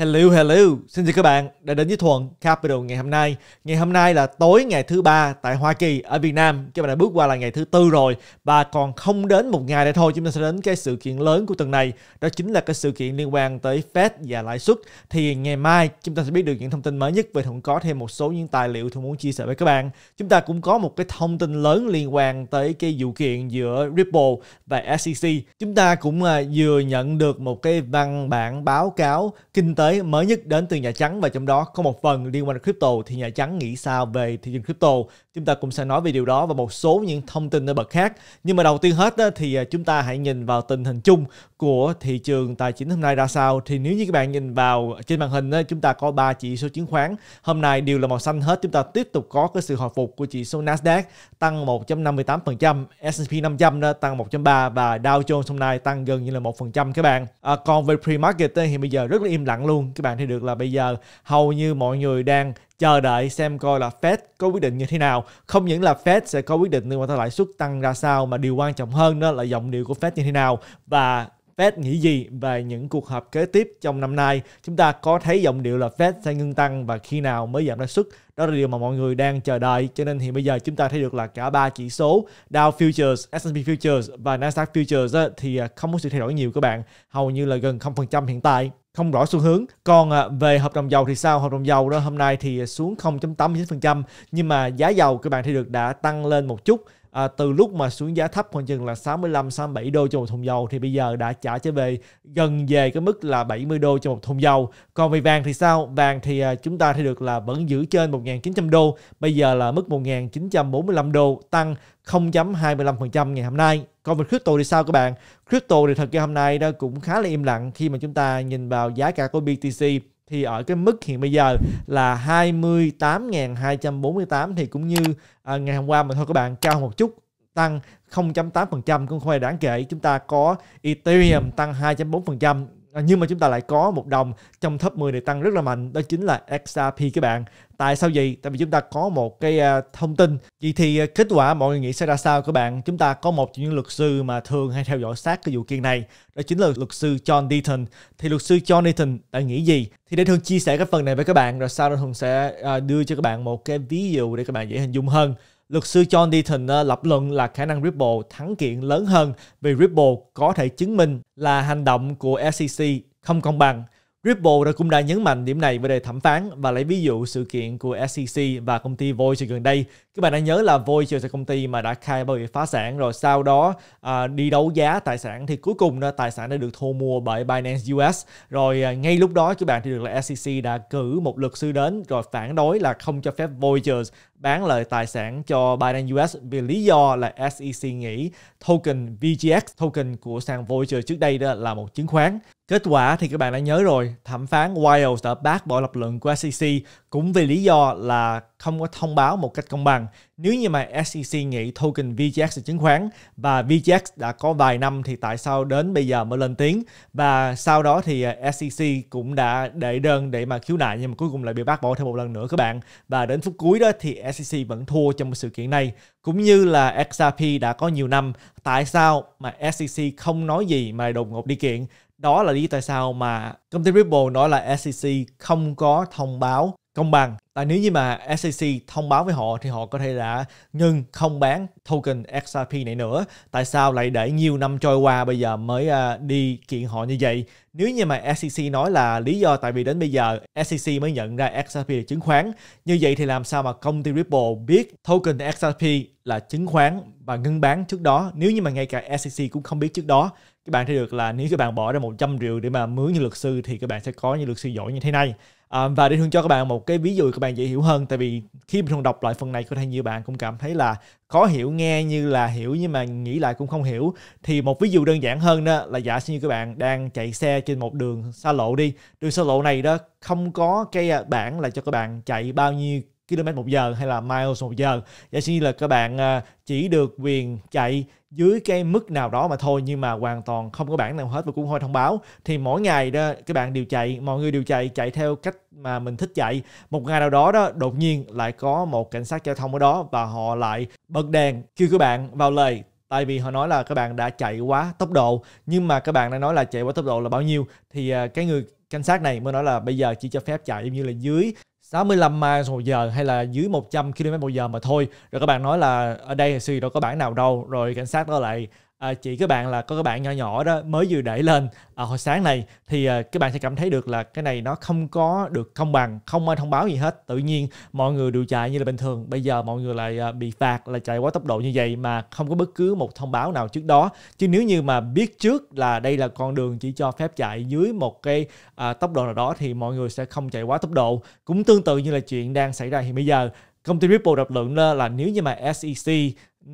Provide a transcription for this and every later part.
Hello, hello. Xin chào các bạn đã đến với Thuận Capital ngày hôm nay. Ngày hôm nay là tối ngày thứ ba tại Hoa Kỳ, ở Việt Nam. Các bạn đã bước qua là ngày thứ tư rồi và còn không đến một ngày để thôi chúng ta sẽ đến cái sự kiện lớn của tuần này. Đó chính là cái sự kiện liên quan tới Fed và lãi suất. Thì ngày mai chúng ta sẽ biết được những thông tin mới nhất về Thuận có thêm một số những tài liệu tôi muốn chia sẻ với các bạn. Chúng ta cũng có một cái thông tin lớn liên quan tới cái vụ kiện giữa Ripple và SEC. Chúng ta cũng à, vừa nhận được một cái văn bản báo cáo kinh tế giới mới nhất đến từ Nhà Trắng và trong đó có một phần liên quan đến crypto thì Nhà Trắng nghĩ sao về thị trường crypto. Chúng ta cũng sẽ nói về điều đó và một số những thông tin nổi bật khác. Nhưng mà đầu tiên hết thì à, chúng ta hãy nhìn vào tình hình chung của thị trường tài chính hôm nay ra sao thì nếu như các bạn nhìn vào trên màn hình chúng ta có ba chỉ số chứng khoán hôm nay đều là màu xanh hết chúng ta tiếp tục có cái sự hồi phục của chỉ số Nasdaq tăng 1.58% S&P 500 tăng 1.3 và Dow Jones hôm nay tăng gần như là 1% các bạn à, còn về pre-market thì bây giờ rất là im lặng luôn các bạn thấy được là bây giờ hầu như mọi người đang chờ đợi xem coi là Fed có quyết định như thế nào. Không những là Fed sẽ có quyết định liên quan tới lãi suất tăng ra sao mà điều quan trọng hơn đó là giọng điệu của Fed như thế nào và Fed nghĩ gì về những cuộc họp kế tiếp trong năm nay. Chúng ta có thấy giọng điệu là Fed sẽ ngưng tăng và khi nào mới giảm lãi suất. Đó là điều mà mọi người đang chờ đợi. Cho nên thì bây giờ chúng ta thấy được là cả ba chỉ số Dow Futures, S&P Futures và Nasdaq Futures thì à, không có sự thay đổi nhiều các bạn. Hầu như là gần 0% hiện tại không rõ xu hướng. Còn à, về hợp đồng dầu thì sao? Hợp đồng dầu đó hôm nay thì xuống 0.89% nhưng mà giá dầu các bạn thấy được đã tăng lên một chút à, từ lúc mà xuống giá thấp khoảng chừng là 65 67 đô cho một thùng dầu thì bây giờ đã trả trở về gần về cái mức là 70 đô cho một thùng dầu. Còn về vàng thì sao? Vàng thì à, chúng ta thấy được là vẫn giữ trên 1.900 đô, bây giờ là mức 1.945 đô tăng 0.25% ngày hôm nay. Còn về crypto thì sao các bạn? Crypto thì thật ra hôm nay đó cũng khá là im lặng khi mà chúng ta nhìn vào giá cả của BTC thì ở cái mức hiện bây giờ là 28.248 thì cũng như à, ngày hôm qua mà thôi các bạn cao một chút tăng 0.8% cũng không hề đáng kể chúng ta có Ethereum tăng 2.4% À, nhưng mà chúng ta lại có một đồng trong top 10 này tăng rất là mạnh đó chính là XRP các bạn tại sao vậy tại vì chúng ta có một cái à, thông tin vậy thì à, kết quả mọi người nghĩ sẽ ra sao các bạn chúng ta có một trong những luật sư mà thường hay theo dõi sát cái vụ kiện này đó chính là luật sư John Deaton thì luật sư John Deaton đã nghĩ gì thì để thường chia sẻ cái phần này với các bạn rồi sau đó thường sẽ đưa cho các bạn một cái ví dụ để các bạn dễ hình dung hơn Luật sư John Deaton ờ, lập luận là khả năng Ripple thắng kiện lớn hơn vì Ripple có thể chứng minh là hành động của SEC không công bằng Ripple đã cũng đã nhấn mạnh điểm này về đề thẩm phán và lấy ví dụ sự kiện của SEC và công ty Voyager gần đây. Các bạn đã nhớ là Voyager là công ty mà đã khai bao bị phá sản rồi sau đó à, đi đấu giá tài sản thì cuối cùng đó, tài sản đã được thu mua bởi Binance US. Rồi à, ngay lúc đó các bạn thì được là SEC đã cử một luật sư đến rồi phản đối là không cho phép Voyager bán lại tài sản cho Binance US vì lý do là SEC nghĩ token VGX, token của sàn Voyager trước đây đó là một chứng khoán. Kết quả thì các bạn đã nhớ rồi, thẩm phán Wiles đã bác bỏ lập luận của SEC cũng vì lý do là không có thông báo một cách công bằng. Nếu như mà SEC nghĩ token VGX là chứng khoán và VGX đã có vài năm thì tại sao đến bây giờ mới lên tiếng và sau đó thì à, SEC cũng đã đệ đơn để mà khiếu nại nhưng mà cuối cùng lại bị bác bỏ thêm một lần nữa các bạn và đến phút cuối đó thì SEC vẫn thua trong một sự kiện này cũng như là XRP đã có nhiều năm tại sao mà SEC không nói gì mà đột ngột đi kiện đó là lý do tại sao mà công ty Ripple nói là SEC không có thông báo công bằng. Tại nếu như mà SEC thông báo với họ thì họ có thể đã ngừng không bán token XRP này nữa. Tại sao lại để nhiều năm trôi qua bây giờ mới à, đi kiện họ như vậy? Nếu như mà SEC nói là lý do tại vì đến bây giờ SEC mới nhận ra XRP là chứng khoán, như vậy thì làm sao mà công ty Ripple biết token XRP là chứng khoán và ngưng bán trước đó nếu như mà ngay cả SEC cũng không biết trước đó các bạn thấy được là nếu các bạn bỏ ra 100 triệu để mà mướn như luật sư thì các bạn sẽ có những luật sư giỏi như thế này à, và để thương cho các bạn một cái ví dụ các bạn dễ hiểu hơn tại vì khi thường đọc lại phần này có thể nhiều bạn cũng cảm thấy là khó hiểu nghe như là hiểu nhưng mà nghĩ lại cũng không hiểu thì một ví dụ đơn giản hơn đó là giả sử như các bạn đang chạy xe trên một đường xa lộ đi đường xa lộ này đó không có cái à, bảng là cho các bạn chạy bao nhiêu km một giờ hay là miles một giờ giả sử như là các bạn à, chỉ được quyền chạy dưới cái mức nào đó mà thôi nhưng mà hoàn toàn không có bảng nào hết và cũng hơi thông báo thì mỗi ngày đó các bạn đều chạy mọi người đều chạy chạy theo cách mà mình thích chạy một ngày nào đó đó đột nhiên lại có một cảnh sát giao thông ở đó và họ lại bật đèn kêu các bạn vào lời, tại vì họ nói là các bạn đã chạy quá tốc độ nhưng mà các bạn đã nói là chạy quá tốc độ là bao nhiêu thì à, cái người cảnh sát này mới nói là bây giờ chỉ cho phép chạy giống như là dưới 65 miles một giờ hay là dưới 100 km một giờ mà thôi rồi các bạn nói là ở đây thì đâu có bản nào đâu rồi cảnh sát đó lại à, chị các bạn là có các bạn nhỏ nhỏ đó mới vừa đẩy lên à, hồi sáng này thì à, các bạn sẽ cảm thấy được là cái này nó không có được công bằng không ai thông báo gì hết tự nhiên mọi người đều chạy như là bình thường bây giờ mọi người lại à, bị phạt là chạy quá tốc độ như vậy mà không có bất cứ một thông báo nào trước đó chứ nếu như mà biết trước là đây là con đường chỉ cho phép chạy dưới một cái à, tốc độ nào đó thì mọi người sẽ không chạy quá tốc độ cũng tương tự như là chuyện đang xảy ra hiện bây giờ công ty Ripple đập lượng là nếu như mà SEC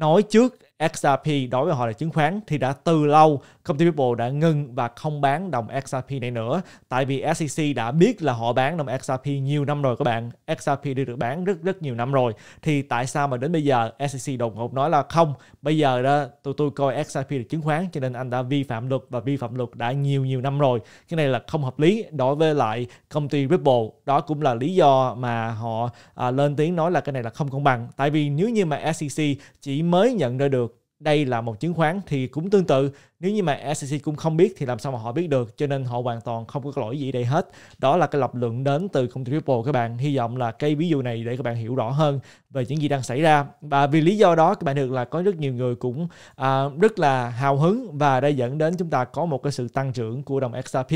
nói trước XRP đối với họ là chứng khoán thì đã từ lâu công ty Ripple đã ngừng và không bán đồng XRP này nữa tại vì SEC đã biết là họ bán đồng XRP nhiều năm rồi các bạn XRP đi được bán rất rất nhiều năm rồi thì tại sao mà đến bây giờ SEC đột ngột nói là không bây giờ đó tụi tôi coi XRP là chứng khoán cho nên anh đã vi phạm luật và vi phạm luật đã nhiều nhiều năm rồi cái này là không hợp lý đối với lại công ty Ripple đó cũng là lý do mà họ à, lên tiếng nói là cái này là không công bằng tại vì nếu như mà SEC chỉ mới nhận ra được đây là một chứng khoán thì cũng tương tự nếu như mà SEC cũng không biết thì làm sao mà họ biết được cho nên họ hoàn toàn không có lỗi gì đây hết đó là cái lập luận đến từ công ty Ripple các bạn hy vọng là cái ví dụ này để các bạn hiểu rõ hơn về những gì đang xảy ra và vì lý do đó các bạn được là có rất nhiều người cũng à, rất là hào hứng và đã dẫn đến chúng ta có một cái sự tăng trưởng của đồng XRP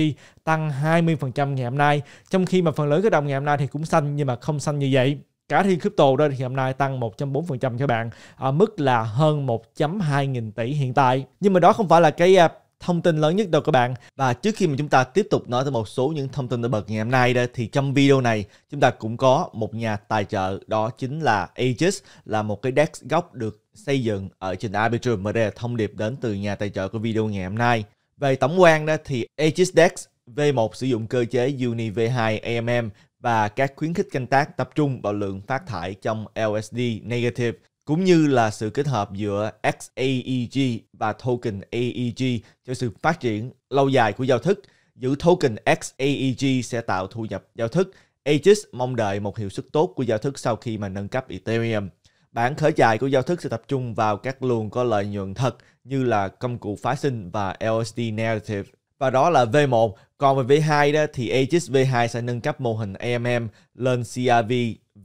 tăng 20% ngày hôm nay trong khi mà phần lớn cái đồng ngày hôm nay thì cũng xanh nhưng mà không xanh như vậy Cả thiên crypto đó thì hôm nay tăng 1.4% cho bạn ở mức là hơn 1.2 nghìn tỷ hiện tại. Nhưng mà đó không phải là cái à, thông tin lớn nhất đâu các bạn và trước khi mà chúng ta tiếp tục nói tới một số những thông tin nổi bật ngày hôm nay đây thì trong video này chúng ta cũng có một nhà tài trợ đó chính là Aegis là một cái dex gốc được xây dựng ở trên Arbitrum và đây là thông điệp đến từ nhà tài trợ của video ngày hôm nay về tổng quan đó thì Aegis Dex V1 sử dụng cơ chế Uni V2 AMM và các khuyến khích canh tác tập trung vào lượng phát thải trong LSD negative cũng như là sự kết hợp giữa XAEG và token AEG cho sự phát triển lâu dài của giao thức. Giữ token XAEG sẽ tạo thu nhập giao thức. Aegis mong đợi một hiệu suất tốt của giao thức sau khi mà nâng cấp Ethereum. Bản khởi chạy của giao thức sẽ tập trung vào các luồng có lợi nhuận thật như là công cụ phái sinh và LSD Narrative. Và đó là V1, còn về V2 đó thì Aegis V2 sẽ nâng cấp mô hình AMM lên CRV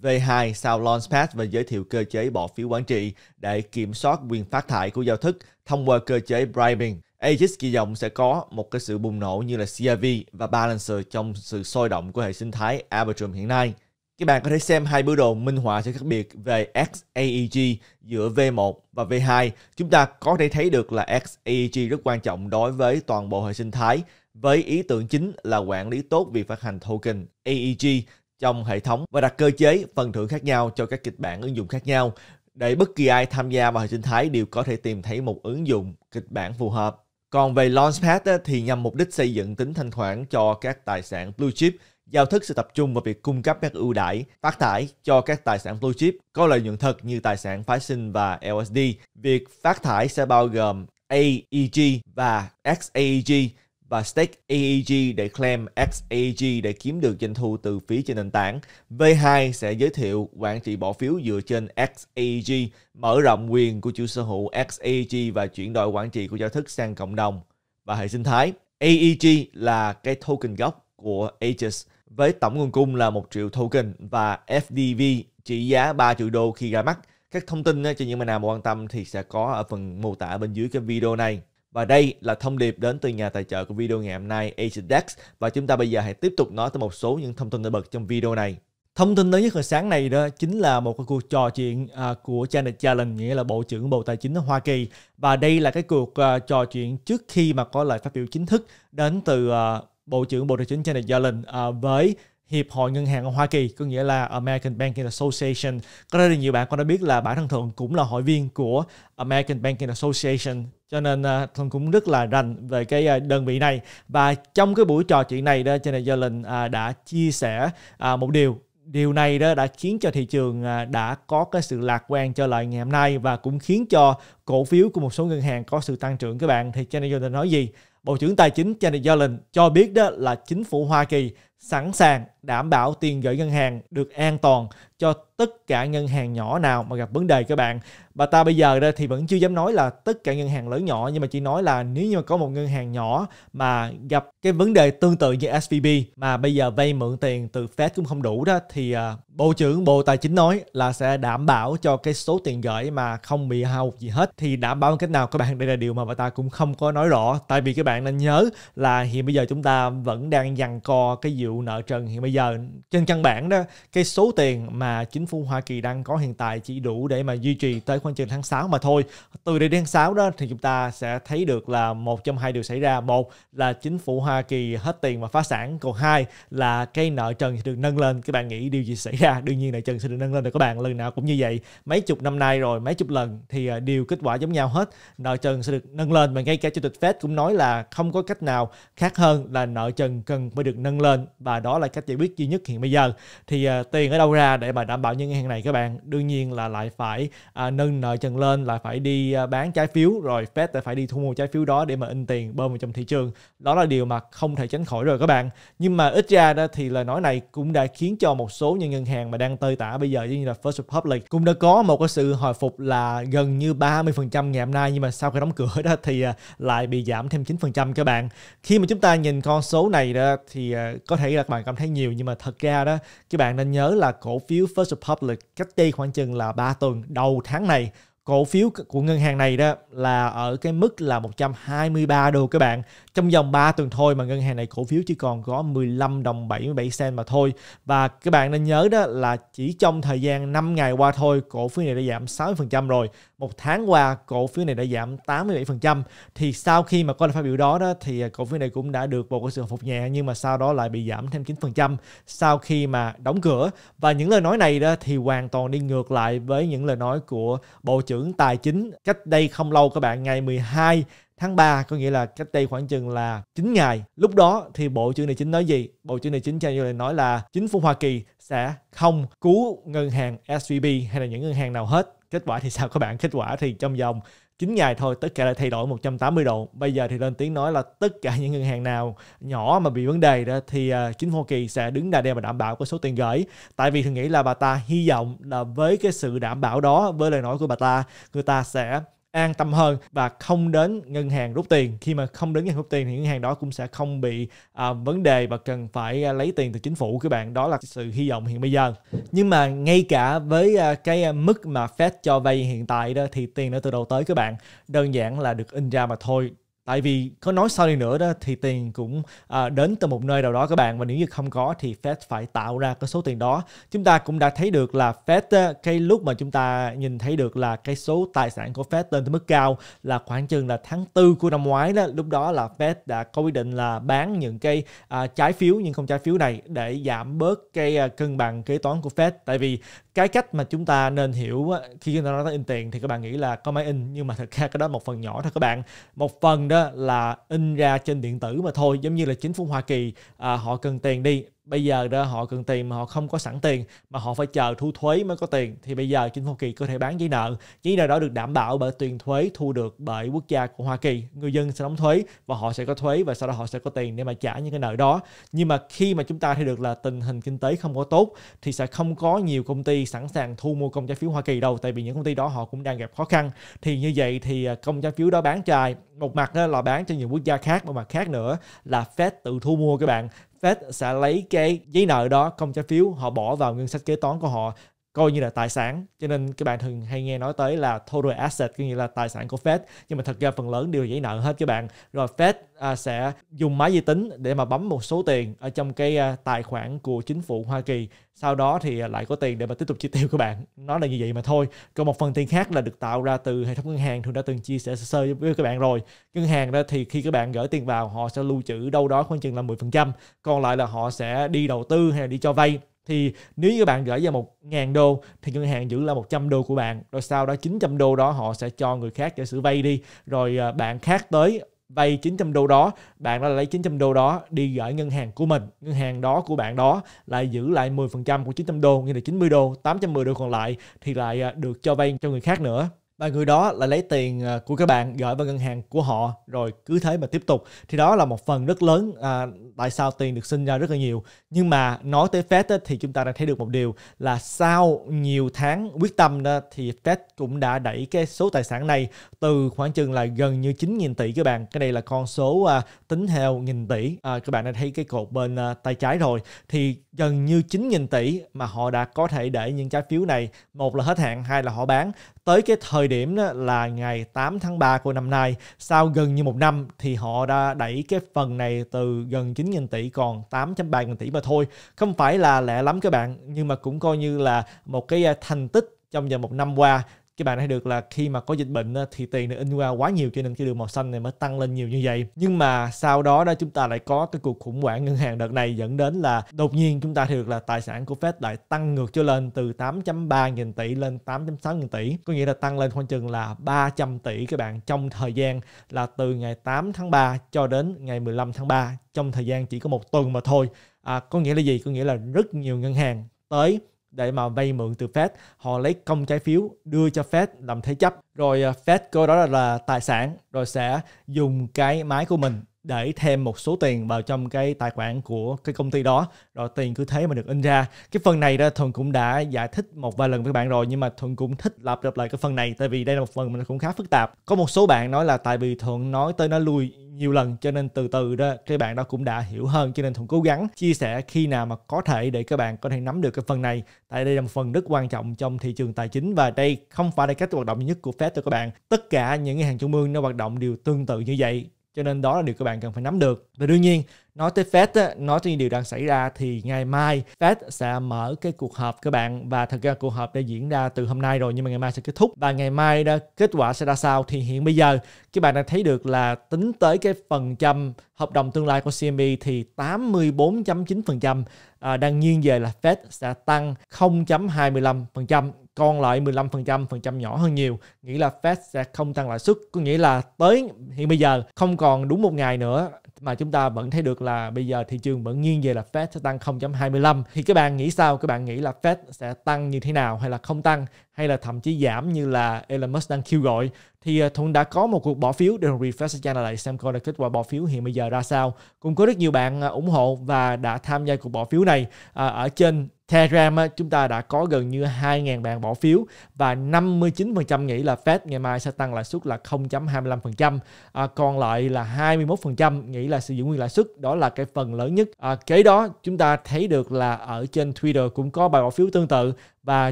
V2 sau Launchpad và giới thiệu cơ chế bỏ phiếu quản trị để kiểm soát quyền phát thải của giao thức thông qua cơ chế bribing. Aegis kỳ vọng sẽ có một cái sự bùng nổ như là CRV và Balancer trong sự sôi động của hệ sinh thái Arbitrum hiện nay. Các bạn có thể xem hai biểu đồ minh họa sự khác biệt về XAEG giữa V1 và V2. Chúng ta có thể thấy được là XAEG rất quan trọng đối với toàn bộ hệ sinh thái với ý tưởng chính là quản lý tốt việc phát hành token AEG trong hệ thống và đặt cơ chế phần thưởng khác nhau cho các kịch bản ứng dụng khác nhau để bất kỳ ai tham gia vào hệ sinh thái đều có thể tìm thấy một ứng dụng kịch bản phù hợp. Còn về Launchpad thì nhằm mục đích xây dựng tính thanh khoản cho các tài sản blue chip, giao thức sẽ tập trung vào việc cung cấp các ưu đãi phát thải cho các tài sản blue chip có lợi nhuận thật như tài sản phái sinh và LSD. Việc phát thải sẽ bao gồm AEG và XAEG và stake AEG để claim XAEG để kiếm được doanh thu từ phí trên nền tảng. V2 sẽ giới thiệu quản trị bỏ phiếu dựa trên XAEG, mở rộng quyền của chủ sở hữu XAEG và chuyển đổi quản trị của giao thức sang cộng đồng và hệ sinh thái. AEG là cái token gốc của Aegis với tổng nguồn cung là 1 triệu token và FDV trị giá 3 triệu đô khi ra mắt. Các thông tin cho những bạn nào quan tâm thì sẽ có ở phần mô tả bên dưới cái video này. Và đây là thông điệp đến từ nhà tài trợ của video ngày hôm nay Asiadex và chúng ta bây giờ hãy tiếp tục nói tới một số những thông tin nổi bật trong video này. Thông tin lớn nhất hồi sáng này đó chính là một cái cuộc trò chuyện à, của Janet Yellen, nghĩa là Bộ trưởng Bộ Tài chính Hoa Kỳ. Và đây là cái cuộc à, trò chuyện trước khi mà có lời phát biểu chính thức đến từ à, Bộ trưởng Bộ Tài chính Janet Yellen với Hiệp hội Ngân hàng ở Hoa Kỳ, có nghĩa là American Banking Association. Có rất là nhiều bạn con đã biết là bản thân Thuận cũng là hội viên của American Banking Association cho nên uh, à, thông cũng rất là rành về cái uh, đơn vị này và trong cái buổi trò chuyện này đó cho nên do linh uh, đã chia sẻ uh, một điều điều này đó đã khiến cho thị trường đã có cái sự lạc quan cho lại ngày hôm nay và cũng khiến cho cổ phiếu của một số ngân hàng có sự tăng trưởng các bạn thì Janet Yellen nói gì Bộ trưởng Tài chính Janet Yellen cho biết đó là chính phủ Hoa Kỳ sẵn sàng đảm bảo tiền gửi ngân hàng được an toàn cho tất cả ngân hàng nhỏ nào mà gặp vấn đề các bạn. Bà ta bây giờ đây thì vẫn chưa dám nói là tất cả ngân hàng lớn nhỏ nhưng mà chỉ nói là nếu như mà có một ngân hàng nhỏ mà gặp cái vấn đề tương tự như SVB mà bây giờ vay mượn tiền từ Fed cũng không đủ đó thì à, Bộ trưởng Bộ Tài chính nói là sẽ đảm bảo cho cái số tiền gửi mà không bị hao gì hết thì đảm bảo cách nào các bạn đây là điều mà bà ta cũng không có nói rõ tại vì các bạn nên nhớ là hiện bây giờ chúng ta vẫn đang giằng co cái gì vụ nợ trần hiện bây giờ trên căn bản đó cái số tiền mà chính phủ Hoa Kỳ đang có hiện tại chỉ đủ để mà duy trì tới khoảng chừng tháng 6 mà thôi từ đây đến tháng 6 đó thì chúng ta sẽ thấy được là một trong hai điều xảy ra một là chính phủ Hoa Kỳ hết tiền và phá sản còn hai là cái nợ trần được nâng lên các bạn nghĩ điều gì xảy ra đương nhiên nợ trần sẽ được nâng lên rồi các bạn lần nào cũng như vậy mấy chục năm nay rồi mấy chục lần thì à, đều kết quả giống nhau hết nợ trần sẽ được nâng lên và ngay cả chủ tịch Fed cũng nói là không có cách nào khác hơn là nợ trần cần phải được nâng lên và đó là cách giải quyết duy nhất hiện bây giờ thì uh, tiền ở đâu ra để mà đảm bảo những ngân hàng này các bạn đương nhiên là lại phải uh, nâng nợ trần lên lại phải đi uh, bán trái phiếu rồi Fed lại phải đi thu mua trái phiếu đó để mà in tiền bơm vào trong thị trường đó là điều mà không thể tránh khỏi rồi các bạn nhưng mà ít ra đó thì lời nói này cũng đã khiến cho một số những ngân hàng mà đang tơi tả bây giờ như là First Republic cũng đã có một cái sự hồi phục là gần như 30% ngày hôm nay nhưng mà sau khi đóng cửa đó thì uh, lại bị giảm thêm 9% các bạn khi mà chúng ta nhìn con số này đó thì uh, có thể là các bạn cảm thấy nhiều nhưng mà thật ra đó các bạn nên nhớ là cổ phiếu First Republic cách đây khoảng chừng là 3 tuần đầu tháng này cổ phiếu của ngân hàng này đó là ở cái mức là 123 đô các bạn. Trong vòng 3 tuần thôi mà ngân hàng này cổ phiếu chỉ còn có 15 đồng 77 sen mà thôi. Và các bạn nên nhớ đó là chỉ trong thời gian 5 ngày qua thôi cổ phiếu này đã giảm 60% rồi một tháng qua cổ phiếu này đã giảm 87% thì sau khi mà có lời phát biểu đó đó thì à, cổ phiếu này cũng đã được một cái sự phục nhẹ nhưng mà sau đó lại bị giảm thêm 9% sau khi mà đóng cửa và những lời nói này đó thì hoàn toàn đi ngược lại với những lời nói của Bộ trưởng Tài chính cách đây không lâu các bạn ngày 12 tháng 3 có nghĩa là cách đây khoảng chừng là 9 ngày. Lúc đó thì Bộ trưởng Tài chính nói gì? Bộ trưởng Tài chính cho như nói là chính phủ Hoa Kỳ sẽ không cứu ngân hàng SVB hay là những ngân hàng nào hết kết quả thì sao các bạn kết quả thì trong vòng 9 ngày thôi tất cả đã thay đổi 180 độ bây giờ thì lên tiếng nói là tất cả những ngân hàng nào nhỏ mà bị vấn đề đó thì uh, chính phủ Hoa Kỳ sẽ đứng ra đây và đảm bảo cái số tiền gửi tại vì thường nghĩ là bà ta hy vọng là với cái sự đảm bảo đó với lời nói của bà ta người ta sẽ an tâm hơn và không đến ngân hàng rút tiền khi mà không đến ngân hàng rút tiền thì ngân hàng đó cũng sẽ không bị à, vấn đề và cần phải à, lấy tiền từ chính phủ các bạn đó là sự hy vọng hiện bây giờ nhưng mà ngay cả với à, cái à, mức mà Fed cho vay hiện tại đó thì tiền đã từ đầu tới các bạn đơn giản là được in ra mà thôi tại vì có nói sao đi nữa đó thì tiền cũng à, đến từ một nơi nào đó các bạn và nếu như không có thì Fed phải tạo ra cái số tiền đó chúng ta cũng đã thấy được là Fed cái lúc mà chúng ta nhìn thấy được là cái số tài sản của Fed lên tới mức cao là khoảng chừng là tháng tư của năm ngoái đó lúc đó là Fed đã có quyết định là bán những cái à, trái phiếu nhưng không trái phiếu này để giảm bớt cái à, cân bằng kế toán của Fed tại vì cái cách mà chúng ta nên hiểu khi chúng ta nói tới in tiền thì các bạn nghĩ là có máy in nhưng mà thực ra cái đó một phần nhỏ thôi các bạn một phần đó là in ra trên điện tử mà thôi giống như là chính phủ Hoa Kỳ à, họ cần tiền đi bây giờ đó họ cần tiền mà họ không có sẵn tiền mà họ phải chờ thu thuế mới có tiền thì bây giờ chính phủ kỳ có thể bán giấy nợ giấy nợ đó được đảm bảo bởi tiền thuế thu được bởi quốc gia của Hoa Kỳ người dân sẽ đóng thuế và họ sẽ có thuế và sau đó họ sẽ có tiền để mà trả những cái nợ đó nhưng mà khi mà chúng ta thấy được là tình hình kinh tế không có tốt thì sẽ không có nhiều công ty sẵn sàng thu mua công trái phiếu Hoa Kỳ đâu tại vì những công ty đó họ cũng đang gặp khó khăn thì như vậy thì à, công trái phiếu đó bán cho một mặt là bán cho nhiều quốc gia khác một mặt khác nữa là Fed tự thu mua các bạn Fed sẽ lấy cái giấy nợ đó công trái phiếu họ bỏ vào ngân sách kế toán của họ coi như là tài sản cho nên các bạn thường hay nghe nói tới là total asset có nghĩa là tài sản của Fed nhưng mà thật ra phần lớn đều là giấy nợ hết các bạn rồi Fed à, sẽ dùng máy vi tính để mà bấm một số tiền ở trong cái à, tài khoản của chính phủ Hoa Kỳ sau đó thì à, lại có tiền để mà tiếp tục chi tiêu các bạn nó là như vậy mà thôi còn một phần tiền khác là được tạo ra từ hệ thống ngân hàng thường đã từng chia sẻ sơ sơ với các bạn rồi ngân hàng đó thì khi các bạn gửi tiền vào họ sẽ lưu trữ đâu đó khoảng chừng là 10% còn lại là họ sẽ đi đầu tư hay là đi cho vay thì nếu như bạn gửi ra một ngàn đô thì ngân hàng giữ lại 100 đô của bạn rồi sau đó 900 đô đó họ sẽ cho người khác để sử vay đi rồi à, bạn khác tới vay 900 đô đó bạn đã lấy 900 đô đó đi gửi ngân hàng của mình ngân hàng đó của bạn đó lại giữ lại 10% của 900 đô như là 90 đô 810 đô còn lại thì lại à, được cho vay cho người khác nữa và người đó lại lấy tiền à, của các bạn gửi vào ngân hàng của họ rồi cứ thế mà tiếp tục thì đó là một phần rất lớn à, tại sao tiền được sinh ra rất là nhiều nhưng mà nói tới Fed á, thì chúng ta đã thấy được một điều là sau nhiều tháng quyết tâm đó, thì Fed cũng đã đẩy cái số tài sản này từ khoảng chừng là gần như 9.000 tỷ các bạn cái này là con số à, tính theo nghìn tỷ à, các bạn đã thấy cái cột bên à, tay trái rồi thì gần như 9.000 tỷ mà họ đã có thể để những trái phiếu này một là hết hạn hai là họ bán tới cái thời điểm là ngày 8 tháng 3 của năm nay sau gần như một năm thì họ đã đẩy cái phần này từ gần 9.000 tỷ còn 8.3 tỷ mà thôi không phải là lẻ lắm các bạn nhưng mà cũng coi như là một cái thành tích trong vòng một năm qua các bạn thấy được là khi mà có dịch bệnh thì tiền được in qua quá nhiều cho nên cái đường màu xanh này mới tăng lên nhiều như vậy nhưng mà sau đó đó chúng ta lại có cái cuộc khủng hoảng ngân hàng đợt này dẫn đến là đột nhiên chúng ta thấy được là tài sản của Fed lại tăng ngược trở lên từ 8.3 nghìn tỷ lên 8.6 nghìn tỷ có nghĩa là tăng lên khoảng chừng là 300 tỷ các bạn trong thời gian là từ ngày 8 tháng 3 cho đến ngày 15 tháng 3 trong thời gian chỉ có một tuần mà thôi à, có nghĩa là gì có nghĩa là rất nhiều ngân hàng tới để mà vay mượn từ Fed. Họ lấy công trái phiếu đưa cho Fed làm thế chấp. Rồi à, Fed coi đó là, là tài sản rồi sẽ dùng cái máy của mình để thêm một số tiền vào trong cái tài khoản của cái công ty đó rồi tiền cứ thế mà được in ra cái phần này đó thuận cũng đã giải thích một vài lần với bạn rồi nhưng mà thuận cũng thích lặp lặp lại cái phần này tại vì đây là một phần mình cũng khá phức tạp có một số bạn nói là tại vì thuận nói tới nó lui nhiều lần cho nên từ từ đó các bạn đó cũng đã hiểu hơn cho nên thuận cố gắng chia sẻ khi nào mà có thể để các bạn có thể nắm được cái phần này tại đây là một phần rất quan trọng trong thị trường tài chính và đây không phải là cách hoạt động duy nhất của Fed đâu các bạn tất cả những ngân hàng trung ương nó hoạt động đều tương tự như vậy cho nên đó là điều các bạn cần phải nắm được và đương nhiên nói tới Fed nói tới những điều đang xảy ra thì ngày mai Fed sẽ mở cái cuộc họp các bạn và thật ra cuộc họp đã diễn ra từ hôm nay rồi nhưng mà ngày mai sẽ kết thúc và ngày mai đó kết quả sẽ ra sao thì hiện bây giờ các bạn đã thấy được là tính tới cái phần trăm hợp đồng tương lai của CMB thì 84.9% à, đang nghiêng về là Fed sẽ tăng 0.25% còn lại 15% phần trăm nhỏ hơn nhiều nghĩ là Fed sẽ không tăng lãi suất có nghĩa là tới hiện bây giờ không còn đúng một ngày nữa mà chúng ta vẫn thấy được là bây giờ thị trường vẫn nghiêng về là Fed sẽ tăng 0.25 thì các bạn nghĩ sao các bạn nghĩ là Fed sẽ tăng như thế nào hay là không tăng hay là thậm chí giảm như là Elon Musk đang kêu gọi thì à, Thuận đã có một cuộc bỏ phiếu để refresh channel lại xem coi là kết quả bỏ phiếu hiện bây giờ ra sao cũng có rất nhiều bạn à, ủng hộ và đã tham gia cuộc bỏ phiếu này à, ở trên Telegram á, chúng ta đã có gần như 2.000 bạn bỏ phiếu và 59% nghĩ là Fed ngày mai sẽ tăng lãi suất là 0.25%. À, còn lại là 21% nghĩ là sự giữ nguyên lãi suất. Đó là cái phần lớn nhất. À, kế đó chúng ta thấy được là ở trên Twitter cũng có bài bỏ phiếu tương tự và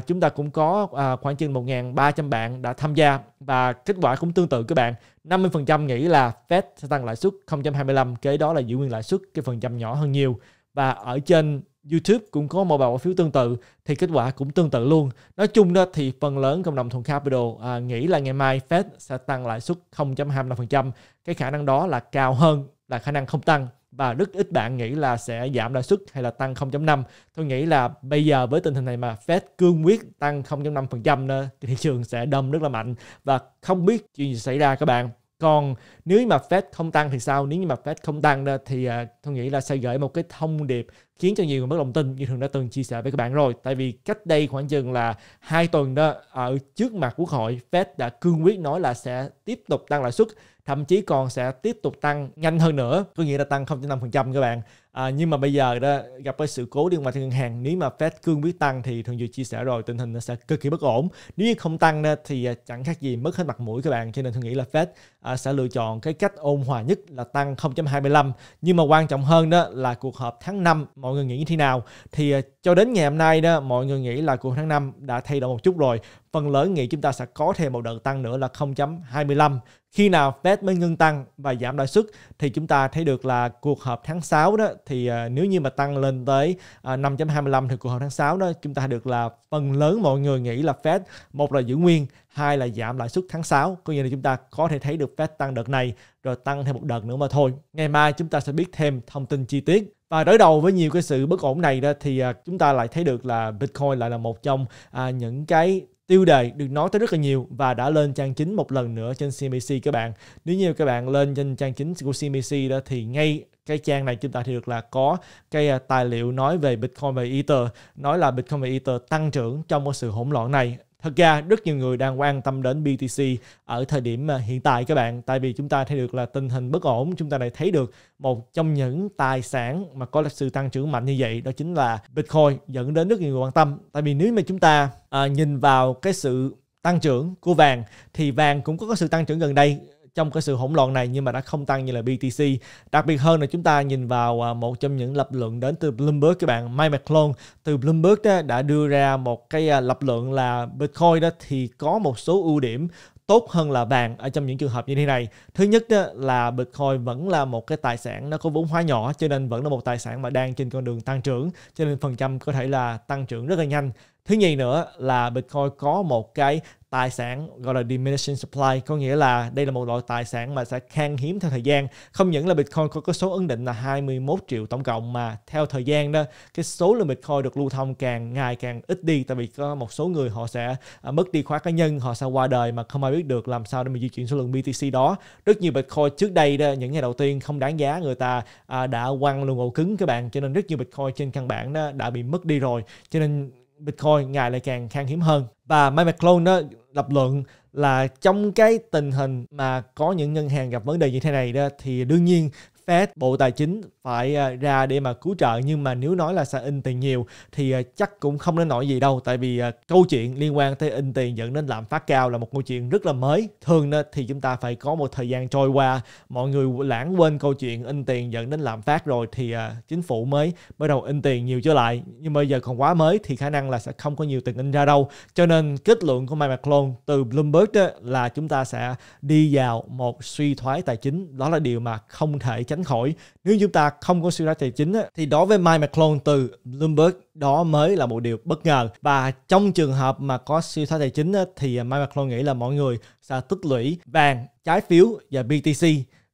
chúng ta cũng có à, khoảng chừng 1.300 bạn đã tham gia và kết quả cũng tương tự các bạn. 50% nghĩ là Fed sẽ tăng lãi suất 0.25, kế đó là giữ nguyên lãi suất cái phần trăm nhỏ hơn nhiều và ở trên YouTube cũng có một bài bỏ phiếu tương tự thì kết quả cũng tương tự luôn. Nói chung đó thì phần lớn cộng đồng thuần capital à, nghĩ là ngày mai Fed sẽ tăng lãi suất 0.25%. Cái khả năng đó là cao hơn là khả năng không tăng và rất ít bạn nghĩ là sẽ giảm lãi suất hay là tăng 0.5. Tôi nghĩ là bây giờ với tình hình này mà Fed cương quyết tăng 0.5% nữa, thị trường sẽ đâm rất là mạnh và không biết chuyện gì xảy ra các bạn còn nếu như mà Fed không tăng thì sao nếu như mà Fed không tăng thì à, tôi nghĩ là sẽ gửi một cái thông điệp khiến cho nhiều người mất lòng tin như thường đã từng chia sẻ với các bạn rồi tại vì cách đây khoảng chừng là hai tuần đó ở à, trước mặt quốc hội Fed đã cương quyết nói là sẽ tiếp tục tăng lãi suất thậm chí còn sẽ tiếp tục tăng nhanh hơn nữa tôi nghĩ là tăng 0.5% các bạn À, nhưng mà bây giờ đó gặp cái sự cố liên quan tới ngân hàng nếu mà Fed cương quyết tăng thì thường vừa chia sẻ rồi tình hình nó sẽ cực kỳ bất ổn nếu như không tăng đó, thì à, chẳng khác gì mất hết mặt mũi các bạn cho nên tôi nghĩ là Fed à, sẽ lựa chọn cái cách ôn hòa nhất là tăng 0.25 nhưng mà quan trọng hơn đó là cuộc họp tháng 5 mọi người nghĩ như thế nào thì à, cho đến ngày hôm nay đó mọi người nghĩ là cuộc tháng 5 đã thay đổi một chút rồi phần lớn nghĩ chúng ta sẽ có thêm một đợt tăng nữa là 0.25. Khi nào Fed mới ngưng tăng và giảm lãi suất thì chúng ta thấy được là cuộc họp tháng 6 đó thì à, nếu như mà tăng lên tới 5.25 à, thì cuộc họp tháng 6 đó chúng ta được là phần lớn mọi người nghĩ là Fed một là giữ nguyên, hai là giảm lãi suất tháng 6. Có nghĩa là chúng ta có thể thấy được Fed tăng đợt này rồi tăng thêm một đợt nữa mà thôi. Ngày mai chúng ta sẽ biết thêm thông tin chi tiết. Và đối đầu với nhiều cái sự bất ổn này đó thì à, chúng ta lại thấy được là Bitcoin lại là một trong những cái tiêu đề được nói tới rất là nhiều và đã lên trang chính một lần nữa trên CNBC các bạn. Nếu như các bạn lên trên trang chính của CNBC đó thì ngay cái trang này chúng ta thì được là có cái à, tài liệu nói về Bitcoin và Ether, nói là Bitcoin và Ether tăng trưởng trong một sự hỗn loạn này thật ra rất nhiều người đang quan tâm đến BTC ở thời điểm à, hiện tại các bạn tại vì chúng ta thấy được là tình hình bất ổn chúng ta lại thấy được một trong những tài sản mà có sự tăng trưởng mạnh như vậy đó chính là Bitcoin dẫn đến rất nhiều người quan tâm tại vì nếu mà chúng ta à, nhìn vào cái sự tăng trưởng của vàng thì vàng cũng có sự tăng trưởng gần đây trong cái sự hỗn loạn này nhưng mà đã không tăng như là BTC. Đặc biệt hơn là chúng ta nhìn vào à, một trong những lập luận đến từ Bloomberg các bạn, Mike McClone từ Bloomberg đó đã đưa ra một cái à, lập luận là Bitcoin đó thì có một số ưu điểm tốt hơn là vàng ở trong những trường hợp như thế này. Thứ nhất đó là Bitcoin vẫn là một cái tài sản nó có vốn hóa nhỏ cho nên vẫn là một tài sản mà đang trên con đường tăng trưởng cho nên phần trăm có thể là tăng trưởng rất là nhanh. Thứ nhì nữa là Bitcoin có một cái tài sản gọi là diminishing supply có nghĩa là đây là một loại tài sản mà sẽ khan hiếm theo thời gian không những là Bitcoin có cái số ấn định là 21 triệu tổng cộng mà theo thời gian đó cái số lượng Bitcoin được lưu thông càng ngày càng ít đi tại vì có một số người họ sẽ à, mất đi khóa cá nhân họ sẽ qua đời mà không ai biết được làm sao để mà di chuyển số lượng BTC đó rất nhiều Bitcoin trước đây đó, những ngày đầu tiên không đáng giá người ta à, đã quăng luôn ổ cứng các bạn cho nên rất nhiều Bitcoin trên căn bản đó đã bị mất đi rồi cho nên Bitcoin ngày lại càng khan hiếm hơn. Và Mike McClone đó lập luận là trong cái tình hình mà có những ngân hàng gặp vấn đề như thế này đó thì đương nhiên Fed, Bộ Tài chính phải à, ra để mà cứu trợ nhưng mà nếu nói là sẽ in tiền nhiều thì à, chắc cũng không nên nổi gì đâu tại vì à, câu chuyện liên quan tới in tiền dẫn đến lạm phát cao là một câu chuyện rất là mới. Thường thì chúng ta phải có một thời gian trôi qua, mọi người lãng quên câu chuyện in tiền dẫn đến lạm phát rồi thì chính phủ mới bắt đầu in tiền nhiều trở lại nhưng bây giờ còn quá mới thì khả năng là sẽ không có nhiều tiền in ra đâu. Cho nên kết luận của Mike McClone từ Bloomberg là chúng ta sẽ đi vào một suy thoái tài chính đó là điều mà không thể tránh tránh khỏi nếu chúng ta không có suy ra tài chính thì đối với Mike McClone từ Bloomberg đó mới là một điều bất ngờ và trong trường hợp mà có suy thoái tài chính thì Mike McClone nghĩ là mọi người sẽ tích lũy vàng trái phiếu và BTC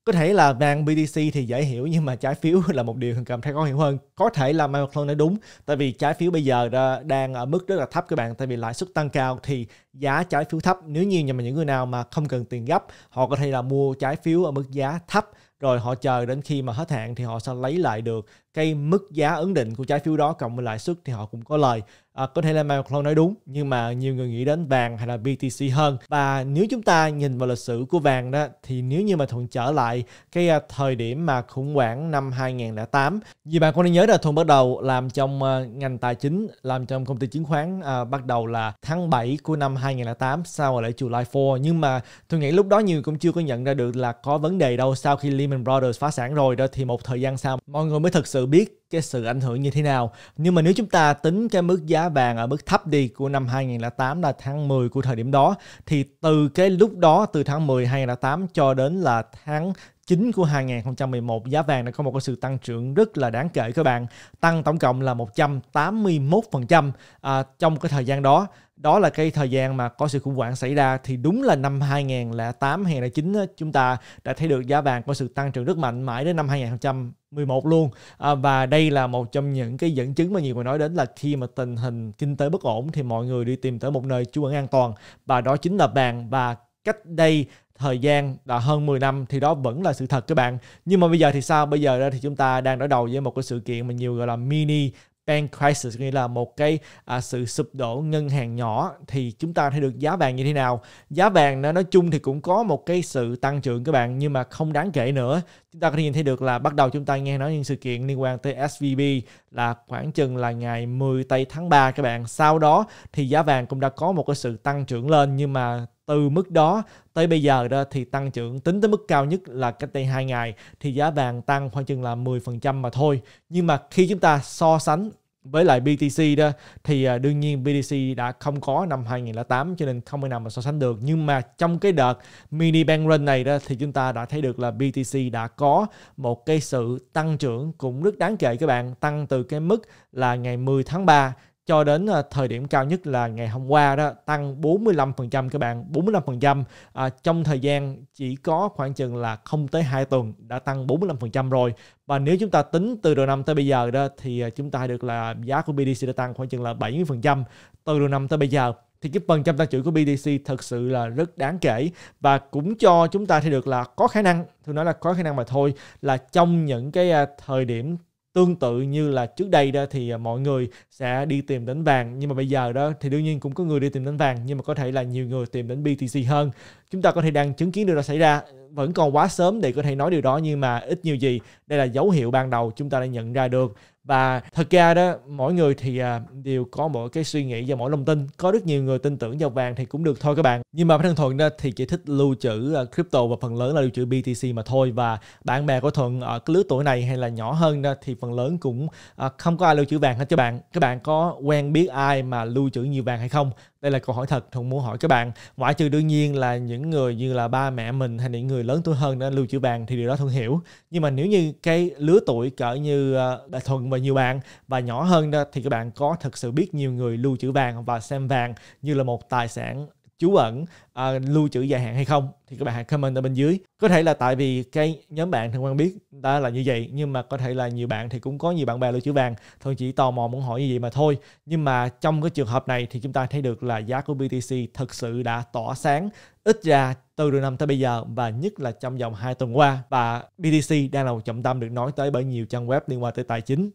có thể là vàng BTC thì dễ hiểu nhưng mà trái phiếu là một điều cảm thấy khó hiểu hơn có thể là Michael Clone nói đúng tại vì trái phiếu bây giờ đang ở mức rất là thấp các bạn tại vì lãi suất tăng cao thì giá trái phiếu thấp nếu như mà những người nào mà không cần tiền gấp họ có thể là mua trái phiếu ở mức giá thấp rồi họ chờ đến khi mà hết hạn thì họ sẽ lấy lại được cái mức giá ấn định của trái phiếu đó cộng với lãi suất thì họ cũng có lời à, có thể là Macron nói đúng nhưng mà nhiều người nghĩ đến vàng hay là BTC hơn và nếu chúng ta nhìn vào lịch sử của vàng đó thì nếu như mà thuận trở lại cái à, thời điểm mà khủng hoảng năm 2008 vì bạn có nên nhớ là thuận bắt đầu làm trong à, ngành tài chính làm trong công ty chứng khoán à, bắt đầu là tháng 7 của năm 2008 sau lễ July 4 nhưng mà tôi nghĩ lúc đó nhiều cũng chưa có nhận ra được là có vấn đề đâu sau khi Lehman Brothers phá sản rồi đó thì một thời gian sau mọi người mới thực sự sự biết cái sự ảnh hưởng như thế nào. Nhưng mà nếu chúng ta tính cái mức giá vàng ở mức thấp đi của năm 2008 là tháng 10 của thời điểm đó thì từ cái lúc đó từ tháng 10 2008 cho đến là tháng 9 của 2011 giá vàng đã có một cái sự tăng trưởng rất là đáng kể các bạn tăng tổng cộng là 181% à, trong cái thời gian đó đó là cái thời gian mà có sự khủng hoảng xảy ra thì đúng là năm 2008 hay là 9 chúng ta đã thấy được giá vàng có sự tăng trưởng rất mạnh mãi đến năm 2011 luôn à, và đây là một trong những cái dẫn chứng mà nhiều người nói đến là khi mà tình hình kinh tế bất ổn thì mọi người đi tìm tới một nơi trú ẩn an toàn và đó chính là vàng và cách đây thời gian là hơn 10 năm thì đó vẫn là sự thật các bạn nhưng mà bây giờ thì sao bây giờ đó thì chúng ta đang đối đầu với một cái sự kiện mà nhiều gọi là mini bank crisis nghĩa là một cái à, sự sụp đổ ngân hàng nhỏ thì chúng ta thấy được giá vàng như thế nào giá vàng nó nói chung thì cũng có một cái sự tăng trưởng các bạn nhưng mà không đáng kể nữa chúng ta có thể nhìn thấy được là bắt đầu chúng ta nghe nói những sự kiện liên quan tới SVB là khoảng chừng là ngày 10 tây tháng 3 các bạn sau đó thì giá vàng cũng đã có một cái sự tăng trưởng lên nhưng mà từ mức đó tới bây giờ đó thì tăng trưởng tính tới mức cao nhất là cách đây 2 ngày thì giá vàng tăng khoảng chừng là 10% mà thôi. Nhưng mà khi chúng ta so sánh với lại BTC đó thì à, đương nhiên BTC đã không có năm 2008 cho nên không thể nào mà so sánh được nhưng mà trong cái đợt mini bank run này đó thì chúng ta đã thấy được là BTC đã có một cái sự tăng trưởng cũng rất đáng kể các bạn tăng từ cái mức là ngày 10 tháng 3 cho đến à, thời điểm cao nhất là ngày hôm qua đó tăng 45% các bạn 45% à, trong thời gian chỉ có khoảng chừng là không tới 2 tuần đã tăng 45% rồi và nếu chúng ta tính từ đầu năm tới bây giờ đó thì à, chúng ta được là giá của BDC đã tăng khoảng chừng là 70% từ đầu năm tới bây giờ thì cái phần trăm tăng trưởng của BDC thật sự là rất đáng kể và cũng cho chúng ta thấy được là có khả năng tôi nói là có khả năng mà thôi là trong những cái à, thời điểm tương tự như là trước đây đó thì à, mọi người sẽ đi tìm đến vàng nhưng mà bây giờ đó thì đương nhiên cũng có người đi tìm đến vàng nhưng mà có thể là nhiều người tìm đến BTC hơn chúng ta có thể đang chứng kiến điều đó xảy ra vẫn còn quá sớm để có thể nói điều đó nhưng mà ít nhiều gì đây là dấu hiệu ban đầu chúng ta đã nhận ra được và thật ra đó mỗi người thì à, đều có mỗi cái suy nghĩ và mỗi lòng tin có rất nhiều người tin tưởng vào vàng thì cũng được thôi các bạn nhưng mà bản thân thuận đó thì chỉ thích lưu trữ à, crypto và phần lớn là lưu trữ BTC mà thôi và bạn bè của thuận ở cái lứa tuổi này hay là nhỏ hơn đó thì phần lớn cũng à, không có ai lưu trữ vàng hết cho bạn các bạn có quen biết ai mà lưu trữ nhiều vàng hay không đây là câu hỏi thật thùng muốn hỏi các bạn ngoại trừ đương nhiên là những người như là ba mẹ mình hay những người lớn tuổi hơn đã lưu trữ vàng thì điều đó thuận hiểu nhưng mà nếu như cái lứa tuổi cỡ như bà ờ, thuận và nhiều bạn và nhỏ hơn đó thì các bạn có thực sự biết nhiều người lưu trữ vàng và xem vàng như là một tài sản trú ẩn à, lưu trữ dài hạn hay không thì các bạn hãy comment ở bên dưới có thể là tại vì cái nhóm bạn thằng quan biết đã là như vậy nhưng mà có thể là nhiều bạn thì cũng có nhiều bạn bè lưu trữ vàng thôi chỉ tò mò muốn hỏi như vậy mà thôi nhưng mà trong cái trường hợp này thì chúng ta thấy được là giá của BTC thực sự đã tỏa sáng ít ra từ đầu năm tới bây giờ và nhất là trong vòng 2 tuần qua và BTC đang là một trọng tâm được nói tới bởi nhiều trang web liên quan tới tài chính